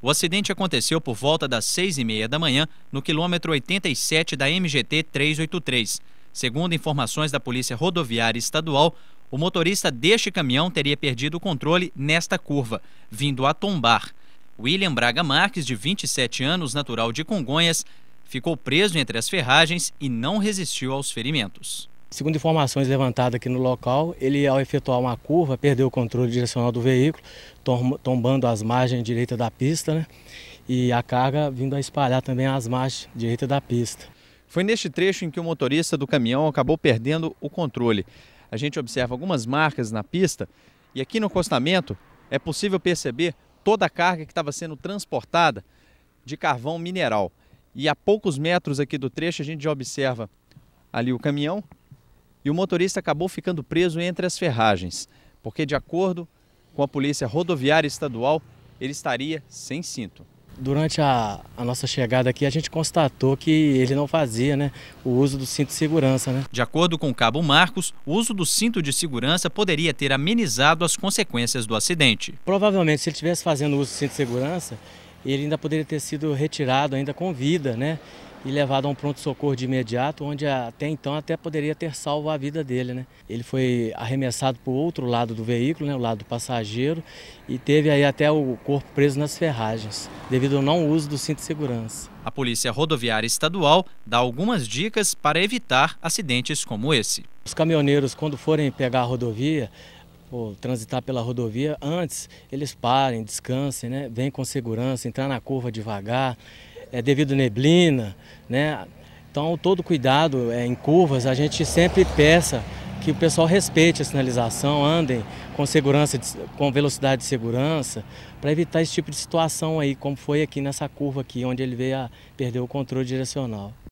O acidente aconteceu por volta das 6 e meia da manhã, no quilômetro 87 da MGT 383. Segundo informações da Polícia Rodoviária Estadual, o motorista deste caminhão teria perdido o controle nesta curva, vindo a tombar. William Braga Marques, de 27 anos, natural de Congonhas, ficou preso entre as ferragens e não resistiu aos ferimentos. Segundo informações levantadas aqui no local, ele ao efetuar uma curva perdeu o controle direcional do veículo, tombando as margens direita da pista né? e a carga vindo a espalhar também as margens direita da pista. Foi neste trecho em que o motorista do caminhão acabou perdendo o controle. A gente observa algumas marcas na pista e aqui no acostamento é possível perceber toda a carga que estava sendo transportada de carvão mineral. E a poucos metros aqui do trecho a gente já observa ali o caminhão e o motorista acabou ficando preso entre as ferragens, porque, de acordo com a Polícia Rodoviária Estadual, ele estaria sem cinto. Durante a, a, nossa chegada aqui, a gente constatou que ele não fazia né, o uso do cinto de segurança. Né? De acordo com o cabo Marcos, o uso do cinto de segurança poderia ter amenizado as consequências do acidente. Provavelmente, se ele estivesse fazendo o uso do cinto de segurança, ele ainda poderia ter sido retirado ainda com vida, né? E levado a um pronto-socorro de imediato, onde até então até poderia ter salvo a vida dele, né? Ele foi arremessado para o outro lado do veículo, né, o lado do passageiro, e teve aí até o corpo preso nas ferragens, devido ao não uso do cinto de segurança. A Polícia Rodoviária Estadual dá algumas dicas para evitar acidentes como esse. Os caminhoneiros, quando forem pegar a rodovia, ou transitar pela rodovia, antes eles parem, descansem, né? Vêm com segurança, entrar na curva devagar, é devido neblina, né? Então todo cuidado é, em curvas, a gente sempre peça que o pessoal respeite a sinalização, andem com segurança, com velocidade de segurança, para evitar esse tipo de situação aí, como foi aqui nessa curva aqui, onde ele veio a perder o controle direcional.